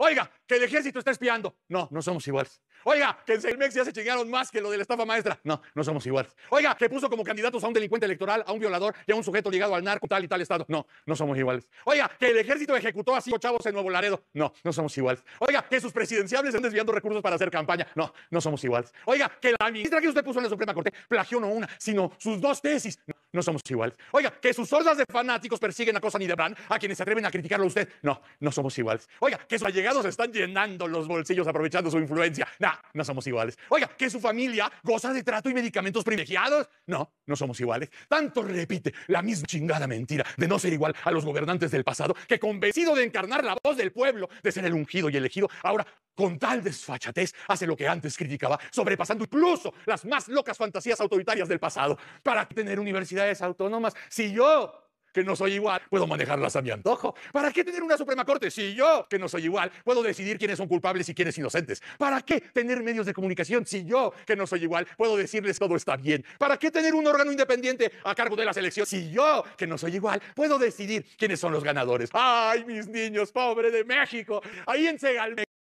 Oiga, que el ejército está espiando. No, no somos iguales. Oiga, que en Seimex ya se chingaron más que lo de la estafa maestra. No, no somos iguales. Oiga, que puso como candidatos a un delincuente electoral, a un violador y a un sujeto ligado al narco tal y tal estado. No, no somos iguales. Oiga, que el ejército ejecutó a cinco chavos en Nuevo Laredo. No, no somos iguales. Oiga, que sus presidenciables están desviando recursos para hacer campaña. No, no somos iguales. Oiga, que la ministra que usted puso en la Suprema Corte plagió no una, sino sus dos tesis. No, no somos iguales. Oiga, que sus hordas de fanáticos persiguen a Cosa ni de a quienes se atreven a criticarlo a usted. No, no somos iguales. Oiga, que sus allegados están llenando los bolsillos aprovechando su influencia. No, no somos iguales. Oiga, que su familia goza de trato y medicamentos privilegiados. No, no somos iguales. Tanto repite la misma chingada mentira de no ser igual a los gobernantes del pasado, que convencido de encarnar la voz del pueblo, de ser el ungido y elegido, ahora con tal desfachatez hace lo que antes criticaba, sobrepasando incluso las más locas fantasías autoritarias del pasado para tener universidades autónomas. Si yo que no soy igual, puedo manejarlas a mi antojo. ¿Para qué tener una Suprema Corte si yo, que no soy igual, puedo decidir quiénes son culpables y quiénes inocentes? ¿Para qué tener medios de comunicación si yo, que no soy igual, puedo decirles todo está bien? ¿Para qué tener un órgano independiente a cargo de la selección si yo, que no soy igual, puedo decidir quiénes son los ganadores? ¡Ay, mis niños, pobre de México! Ahí en Segalme!